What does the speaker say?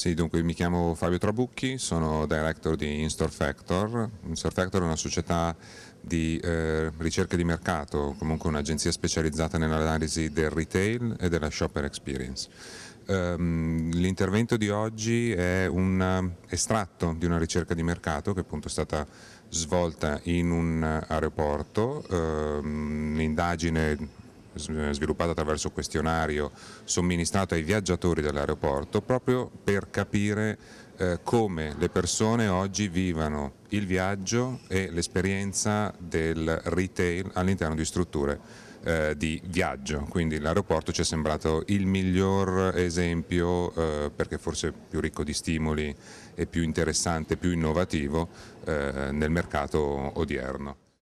Sì, dunque mi chiamo Fabio Trabucchi, sono director di Instore Factor. Instore Factor è una società di eh, ricerca di mercato, comunque un'agenzia specializzata nell'analisi del retail e della shopper experience. Um, l'intervento di oggi è un estratto di una ricerca di mercato che appunto è stata svolta in un aeroporto, um, ehm, un'indagine eh, sviluppato attraverso questionario somministrato ai viaggiatori dell'aeroporto proprio per capire eh, come le persone oggi vivano il viaggio e l'esperienza del retail all'interno di strutture eh, di viaggio, quindi l'aeroporto ci è sembrato il miglior esempio eh, perché forse più ricco di stimoli e più interessante, più innovativo eh, nel mercato odierno.